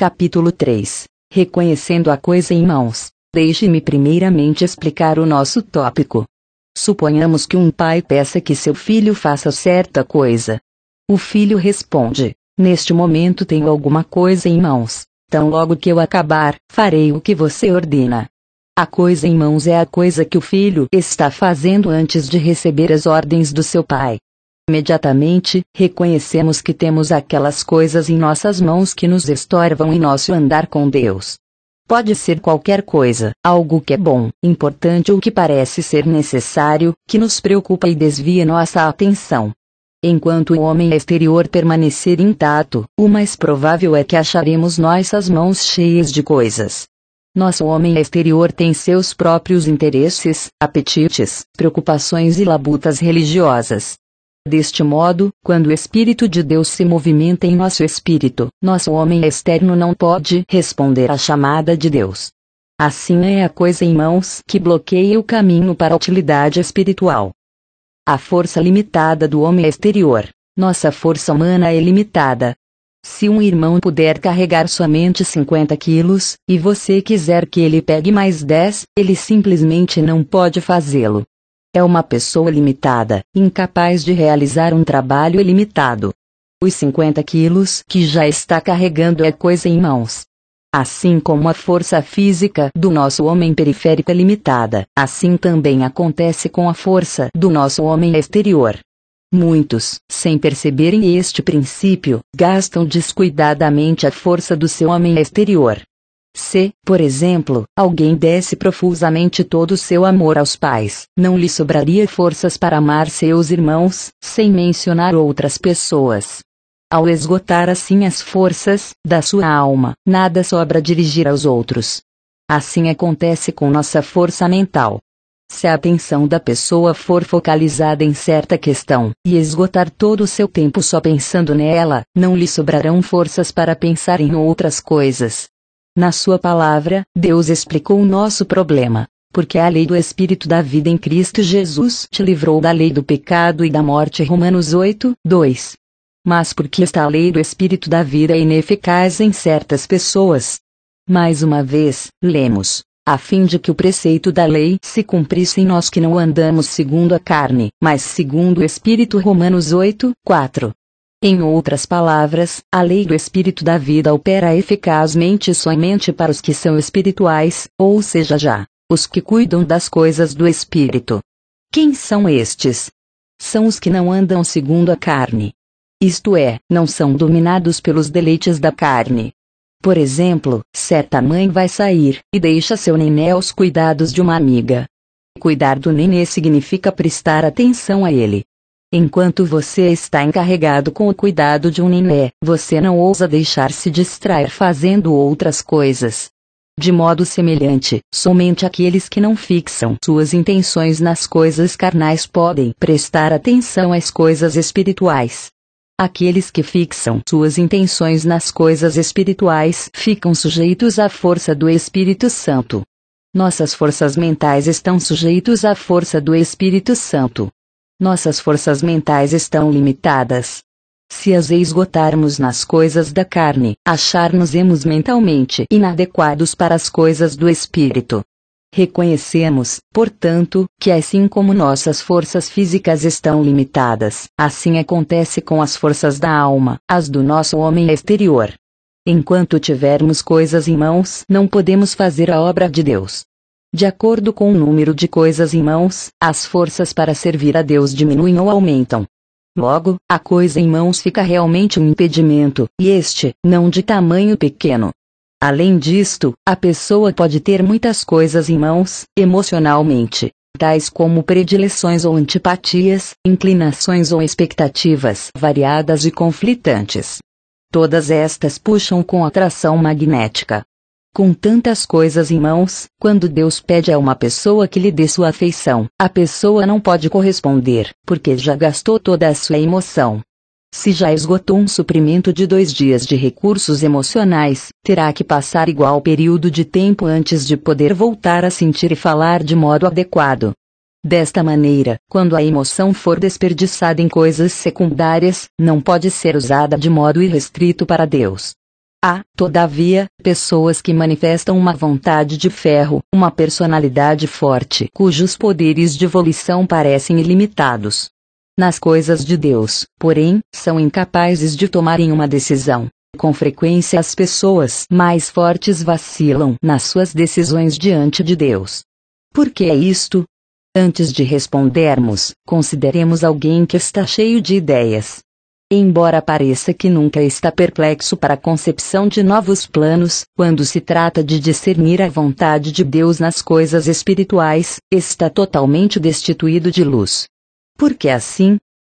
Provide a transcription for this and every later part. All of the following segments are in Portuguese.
Capítulo 3 Reconhecendo a coisa em mãos. Deixe-me primeiramente explicar o nosso tópico. Suponhamos que um pai peça que seu filho faça certa coisa. O filho responde: Neste momento tenho alguma coisa em mãos. Tão logo que eu acabar, farei o que você ordena. A coisa em mãos é a coisa que o filho está fazendo antes de receber as ordens do seu pai. Imediatamente, reconhecemos que temos aquelas coisas em nossas mãos que nos estorvam em nosso andar com Deus. Pode ser qualquer coisa, algo que é bom, importante ou que parece ser necessário, que nos preocupa e desvia nossa atenção. Enquanto o homem exterior permanecer intacto, o mais provável é que acharemos nossas mãos cheias de coisas. Nosso homem exterior tem seus próprios interesses, apetites, preocupações e labutas religiosas. Deste modo, quando o Espírito de Deus se movimenta em nosso espírito, nosso homem externo não pode responder à chamada de Deus. Assim é a coisa em mãos que bloqueia o caminho para a utilidade espiritual. A força limitada do homem exterior. Nossa força humana é limitada. Se um irmão puder carregar somente 50 quilos, e você quiser que ele pegue mais 10, ele simplesmente não pode fazê-lo é uma pessoa limitada, incapaz de realizar um trabalho ilimitado. Os 50 quilos que já está carregando é coisa em mãos. Assim como a força física do nosso homem periférico é limitada, assim também acontece com a força do nosso homem exterior. Muitos, sem perceberem este princípio, gastam descuidadamente a força do seu homem exterior, se, por exemplo, alguém desse profusamente todo o seu amor aos pais, não lhe sobraria forças para amar seus irmãos, sem mencionar outras pessoas. Ao esgotar assim as forças da sua alma, nada sobra dirigir aos outros. Assim acontece com nossa força mental. Se a atenção da pessoa for focalizada em certa questão e esgotar todo o seu tempo só pensando nela, não lhe sobrarão forças para pensar em outras coisas, na Sua palavra, Deus explicou o nosso problema. Porque a lei do Espírito da vida em Cristo Jesus te livrou da lei do pecado e da morte. Romanos 8, 2. Mas porque esta lei do Espírito da vida é ineficaz em certas pessoas? Mais uma vez, lemos a fim de que o preceito da lei se cumprisse em nós que não andamos segundo a carne, mas segundo o Espírito. Romanos 8, 4. Em outras palavras, a lei do espírito da vida opera eficazmente somente para os que são espirituais, ou seja, já, os que cuidam das coisas do espírito. Quem são estes? São os que não andam segundo a carne. Isto é, não são dominados pelos deleites da carne. Por exemplo, certa mãe vai sair e deixa seu nenê aos cuidados de uma amiga. Cuidar do nenê significa prestar atenção a ele, Enquanto você está encarregado com o cuidado de um niné, você não ousa deixar-se distrair fazendo outras coisas. De modo semelhante, somente aqueles que não fixam suas intenções nas coisas carnais podem prestar atenção às coisas espirituais. Aqueles que fixam suas intenções nas coisas espirituais ficam sujeitos à força do Espírito Santo. Nossas forças mentais estão sujeitas à força do Espírito Santo nossas forças mentais estão limitadas. Se as esgotarmos nas coisas da carne, achar-nos-emos mentalmente inadequados para as coisas do espírito. Reconhecemos, portanto, que assim como nossas forças físicas estão limitadas, assim acontece com as forças da alma, as do nosso homem exterior. Enquanto tivermos coisas em mãos, não podemos fazer a obra de Deus, de acordo com o número de coisas em mãos, as forças para servir a Deus diminuem ou aumentam. Logo, a coisa em mãos fica realmente um impedimento, e este, não de tamanho pequeno. Além disto, a pessoa pode ter muitas coisas em mãos, emocionalmente, tais como predileções ou antipatias, inclinações ou expectativas variadas e conflitantes. Todas estas puxam com atração magnética, com tantas coisas em mãos, quando Deus pede a uma pessoa que lhe dê sua afeição, a pessoa não pode corresponder, porque já gastou toda a sua emoção. Se já esgotou um suprimento de dois dias de recursos emocionais, terá que passar igual período de tempo antes de poder voltar a sentir e falar de modo adequado. Desta maneira, quando a emoção for desperdiçada em coisas secundárias, não pode ser usada de modo irrestrito para Deus. Há, todavia, pessoas que manifestam uma vontade de ferro, uma personalidade forte, cujos poderes de volição parecem ilimitados. Nas coisas de Deus, porém, são incapazes de tomarem uma decisão. Com frequência, as pessoas mais fortes vacilam nas suas decisões diante de Deus. Por que é isto? Antes de respondermos, consideremos alguém que está cheio de ideias, Embora pareça que nunca está perplexo para a concepção de novos planos, quando se trata de discernir a vontade de Deus nas coisas espirituais, está totalmente destituído de luz. Porque assim,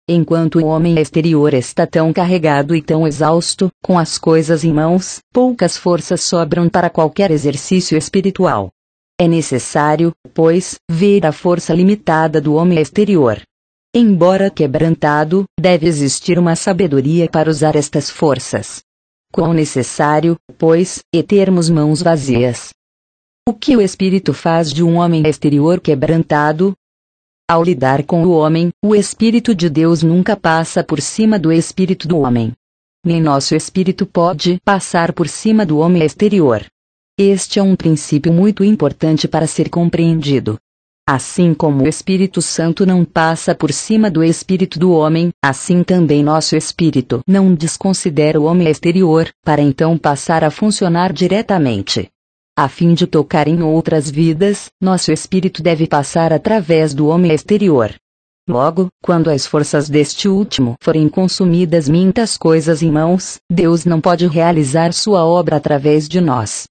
enquanto o homem exterior está tão carregado e tão exausto, com as coisas em mãos, poucas forças sobram para qualquer exercício espiritual. É necessário, pois, ver a força limitada do homem exterior embora quebrantado, deve existir uma sabedoria para usar estas forças. Quão necessário, pois, é termos mãos vazias. O que o Espírito faz de um homem exterior quebrantado? Ao lidar com o homem, o Espírito de Deus nunca passa por cima do Espírito do homem. Nem nosso Espírito pode passar por cima do homem exterior. Este é um princípio muito importante para ser compreendido. Assim como o Espírito Santo não passa por cima do espírito do homem, assim também nosso espírito não desconsidera o homem exterior, para então passar a funcionar diretamente. A fim de tocar em outras vidas, nosso espírito deve passar através do homem exterior. Logo, quando as forças deste último forem consumidas mintas coisas em mãos, Deus não pode realizar sua obra através de nós.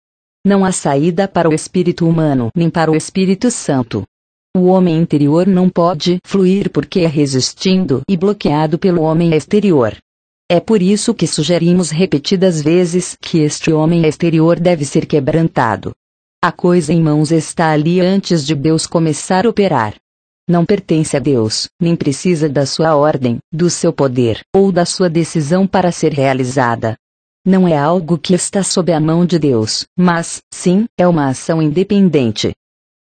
Não há saída para o espírito humano nem para o Espírito Santo. O homem interior não pode fluir porque é resistindo e bloqueado pelo homem exterior. É por isso que sugerimos repetidas vezes que este homem exterior deve ser quebrantado. A coisa em mãos está ali antes de Deus começar a operar. Não pertence a Deus, nem precisa da sua ordem, do seu poder ou da sua decisão para ser realizada não é algo que está sob a mão de Deus, mas, sim, é uma ação independente,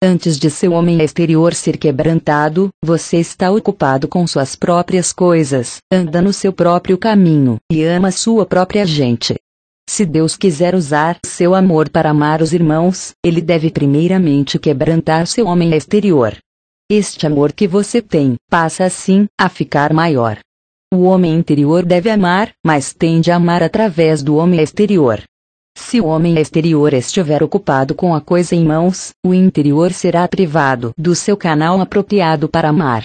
Antes de seu homem exterior ser quebrantado, você está ocupado com suas próprias coisas, anda no seu próprio caminho e ama sua própria gente. Se Deus quiser usar seu amor para amar os irmãos, ele deve primeiramente quebrantar seu homem exterior. Este amor que você tem passa assim a ficar maior. O homem interior deve amar, mas tende a amar através do homem exterior. Se o homem exterior estiver ocupado com a coisa em mãos, o interior será privado do seu canal apropriado para amar.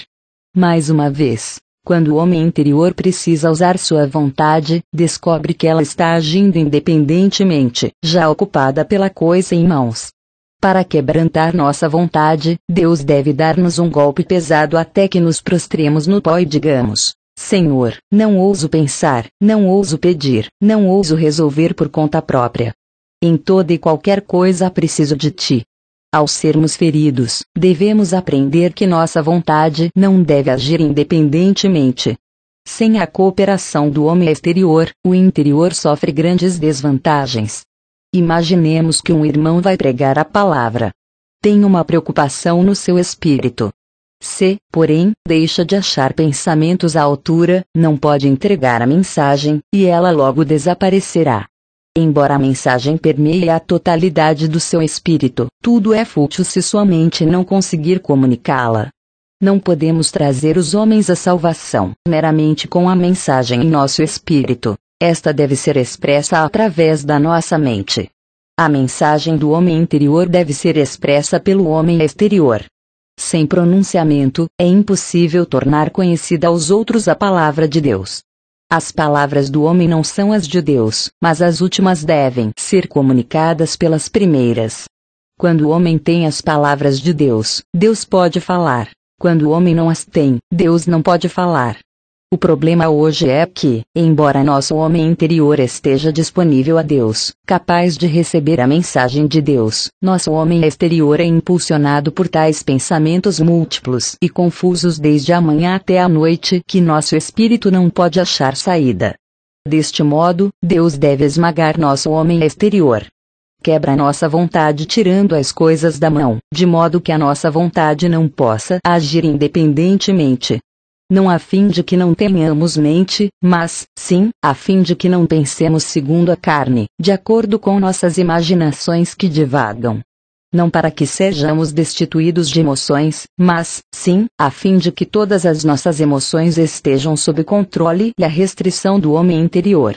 Mais uma vez, quando o homem interior precisa usar sua vontade, descobre que ela está agindo independentemente, já ocupada pela coisa em mãos. Para quebrantar nossa vontade, Deus deve dar-nos um golpe pesado até que nos prostremos no pó e digamos: Senhor, não ouso pensar, não ouso pedir, não ouso resolver por conta própria. Em toda e qualquer coisa preciso de ti. Ao sermos feridos, devemos aprender que nossa vontade não deve agir independentemente. Sem a cooperação do homem exterior, o interior sofre grandes desvantagens. Imaginemos que um irmão vai pregar a palavra. Tem uma preocupação no seu espírito, se, porém, deixa de achar pensamentos à altura, não pode entregar a mensagem, e ela logo desaparecerá. Embora a mensagem permeie a totalidade do seu espírito, tudo é fútil se sua mente não conseguir comunicá-la. Não podemos trazer os homens à salvação meramente com a mensagem em nosso espírito. Esta deve ser expressa através da nossa mente. A mensagem do homem interior deve ser expressa pelo homem exterior. Sem pronunciamento, é impossível tornar conhecida aos outros a palavra de Deus. As palavras do homem não são as de Deus, mas as últimas devem ser comunicadas pelas primeiras. Quando o homem tem as palavras de Deus, Deus pode falar. Quando o homem não as tem, Deus não pode falar. O problema hoje é que, embora nosso homem interior esteja disponível a Deus, capaz de receber a mensagem de Deus, nosso homem exterior é impulsionado por tais pensamentos múltiplos e confusos desde a manhã até a noite que nosso espírito não pode achar saída. Deste modo, Deus deve esmagar nosso homem exterior, quebra nossa vontade tirando as coisas da mão, de modo que a nossa vontade não possa agir independentemente, não a fim de que não tenhamos mente, mas, sim, a fim de que não pensemos segundo a carne, de acordo com nossas imaginações que divagam não para que sejamos destituídos de emoções, mas, sim, a fim de que todas as nossas emoções estejam sob controle e a restrição do homem interior.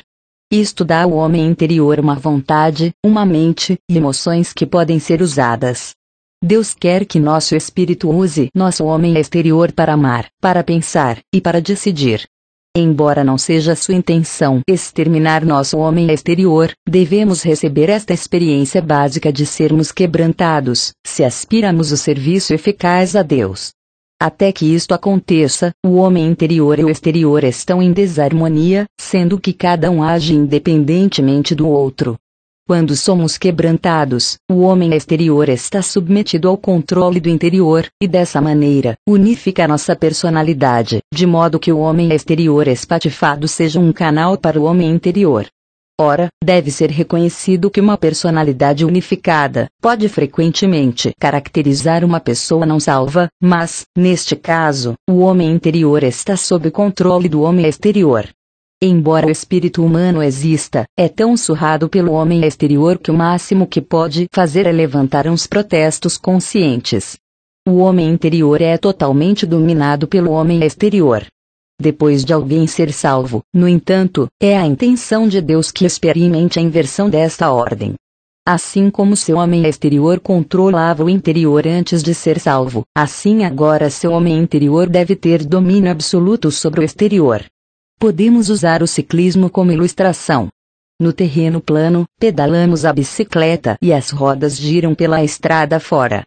Isto dá ao homem interior uma vontade, uma mente, e emoções que podem ser usadas, Deus quer que nosso espírito use nosso homem exterior para amar, para pensar e para decidir. Embora não seja sua intenção exterminar nosso homem exterior, devemos receber esta experiência básica de sermos quebrantados, se aspiramos o serviço eficaz a Deus. Até que isto aconteça, o homem interior e o exterior estão em desarmonia, sendo que cada um age independentemente do outro. Quando somos quebrantados, o homem exterior está submetido ao controle do interior, e dessa maneira, unifica nossa personalidade, de modo que o homem exterior espatifado seja um canal para o homem interior. Ora, deve ser reconhecido que uma personalidade unificada pode frequentemente caracterizar uma pessoa não salva, mas, neste caso, o homem interior está sob controle do homem exterior. Embora o espírito humano exista, é tão surrado pelo homem exterior que o máximo que pode fazer é levantar uns protestos conscientes. O homem interior é totalmente dominado pelo homem exterior. Depois de alguém ser salvo, no entanto, é a intenção de Deus que experimente a inversão desta ordem. Assim como seu homem exterior controlava o interior antes de ser salvo, assim agora seu homem interior deve ter domínio absoluto sobre o exterior. Podemos usar o ciclismo como ilustração. No terreno plano, pedalamos a bicicleta e as rodas giram pela estrada fora.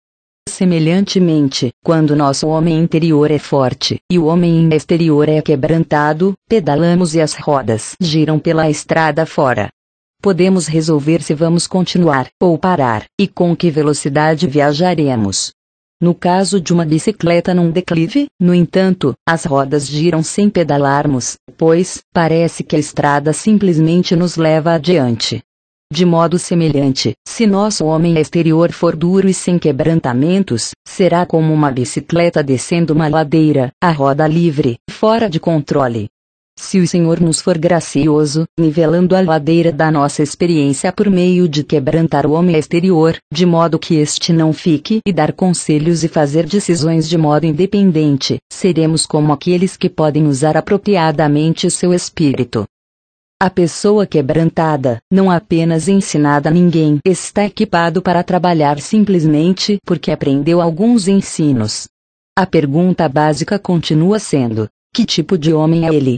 Semelhantemente, quando nosso homem interior é forte e o homem exterior é quebrantado, pedalamos e as rodas giram pela estrada fora. Podemos resolver se vamos continuar ou parar e com que velocidade viajaremos. No caso de uma bicicleta num declive, no entanto, as rodas giram sem pedalarmos, pois parece que a estrada simplesmente nos leva adiante. De modo semelhante, se nosso homem exterior for duro e sem quebrantamentos, será como uma bicicleta descendo uma ladeira, a roda livre, fora de controle, se o Senhor nos for gracioso, nivelando a ladeira da nossa experiência por meio de quebrantar o homem exterior, de modo que este não fique e dar conselhos e fazer decisões de modo independente, seremos como aqueles que podem usar apropriadamente seu espírito. A pessoa quebrantada, não apenas ensinada a ninguém, está equipado para trabalhar simplesmente porque aprendeu alguns ensinos. A pergunta básica continua sendo: que tipo de homem é ele?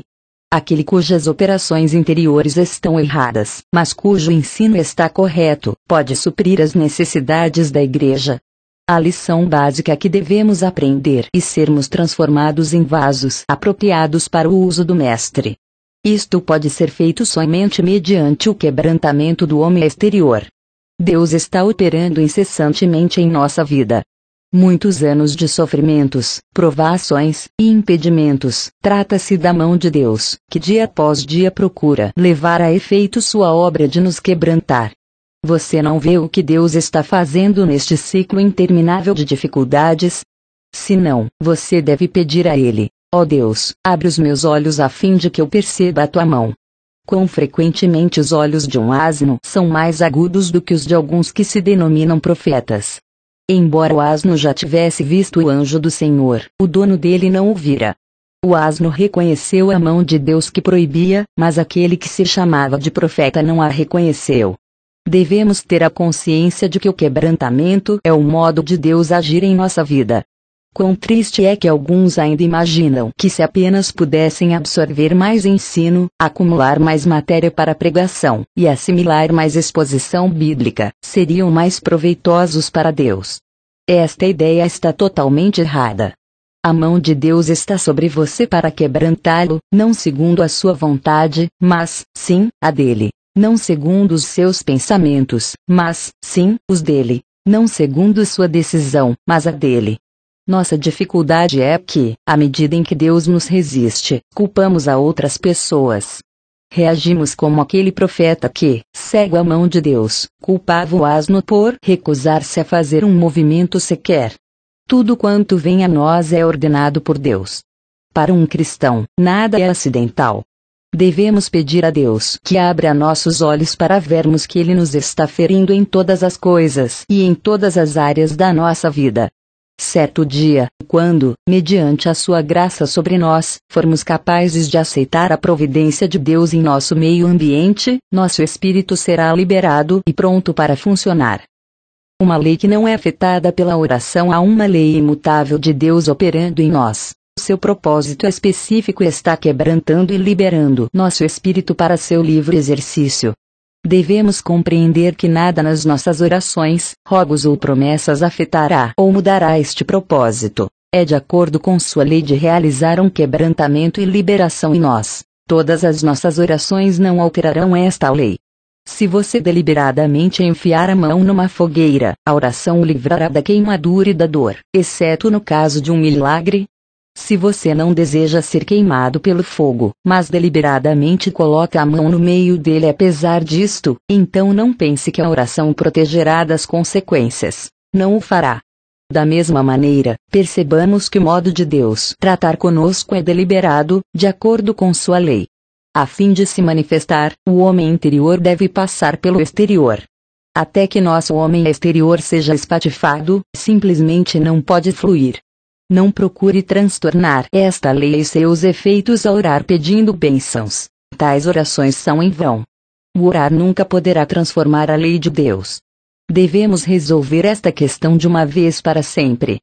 aquele cujas operações interiores estão erradas, mas cujo ensino está correto, pode suprir as necessidades da Igreja. A lição básica que devemos aprender e sermos transformados em vasos apropriados para o uso do Mestre. Isto pode ser feito somente mediante o quebrantamento do homem exterior. Deus está operando incessantemente em nossa vida, muitos anos de sofrimentos, provações e impedimentos. Trata-se da mão de Deus, que dia após dia procura levar a efeito sua obra de nos quebrantar. Você não vê o que Deus está fazendo neste ciclo interminável de dificuldades? Se não, você deve pedir a Ele: Ó oh Deus, abre os meus olhos a fim de que eu perceba a tua mão. Quão frequentemente os olhos de um asno são mais agudos do que os de alguns que se denominam profetas. Embora o asno já tivesse visto o anjo do Senhor, o dono dele não o vira. O asno reconheceu a mão de Deus que proibia, mas aquele que se chamava de profeta não a reconheceu. Devemos ter a consciência de que o quebrantamento é o modo de Deus agir em nossa vida. Quão triste é que alguns ainda imaginam que se apenas pudessem absorver mais ensino, acumular mais matéria para pregação e assimilar mais exposição bíblica, seriam mais proveitosos para Deus. Esta ideia está totalmente errada. A mão de Deus está sobre você para quebrantá-lo, não segundo a sua vontade, mas, sim, a dele. Não segundo os seus pensamentos, mas, sim, os dele. Não segundo sua decisão, mas a dele nossa dificuldade é que, à medida em que Deus nos resiste, culpamos a outras pessoas. Reagimos como aquele profeta que, cego à mão de Deus, culpava o asno por recusar-se a fazer um movimento sequer. Tudo quanto vem a nós é ordenado por Deus. Para um cristão, nada é acidental. Devemos pedir a Deus que abra nossos olhos para vermos que Ele nos está ferindo em todas as coisas e em todas as áreas da nossa vida certo dia, quando, mediante a sua graça sobre nós, formos capazes de aceitar a providência de Deus em nosso meio ambiente, nosso espírito será liberado e pronto para funcionar. Uma lei que não é afetada pela oração há uma lei imutável de Deus operando em nós. Seu propósito específico está quebrantando e liberando nosso espírito para seu livre exercício devemos compreender que nada nas nossas orações, rogos ou promessas afetará ou mudará este propósito. É de acordo com sua lei de realizar um quebrantamento e liberação em nós. Todas as nossas orações não alterarão esta lei. Se você deliberadamente enfiar a mão numa fogueira, a oração o livrará da queimadura e da dor, exceto no caso de um milagre, se você não deseja ser queimado pelo fogo, mas deliberadamente coloca a mão no meio dele apesar disto, então não pense que a oração protegerá das consequências. Não o fará. Da mesma maneira, percebamos que o modo de Deus tratar conosco é deliberado, de acordo com sua lei. A fim de se manifestar, o homem interior deve passar pelo exterior. Até que nosso homem exterior seja espatifado, simplesmente não pode fluir. Não procure transtornar esta lei e seus efeitos a orar pedindo bênçãos. Tais orações são em vão. O orar nunca poderá transformar a lei de Deus. Devemos resolver esta questão de uma vez para sempre.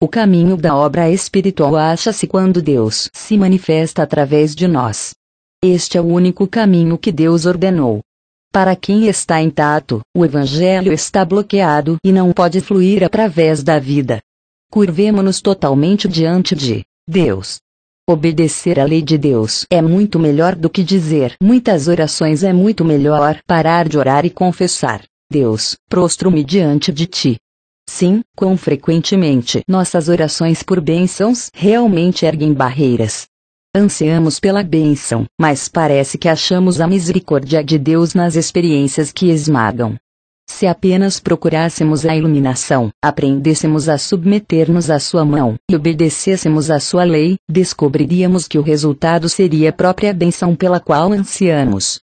O caminho da obra espiritual acha-se quando Deus se manifesta através de nós. Este é o único caminho que Deus ordenou. Para quem está intacto, o Evangelho está bloqueado e não pode fluir através da vida. Curvemo-nos totalmente diante de Deus. Obedecer à lei de Deus é muito melhor do que dizer muitas orações, é muito melhor parar de orar e confessar: Deus, prostro-me diante de ti. Sim, quão frequentemente nossas orações por bênçãos realmente erguem barreiras. Ansiamos pela bênção, mas parece que achamos a misericórdia de Deus nas experiências que esmagam se apenas procurássemos a iluminação, aprendêssemos a submeter-nos à sua mão e obedecêssemos à sua lei, descobriríamos que o resultado seria a própria benção pela qual ansiamos.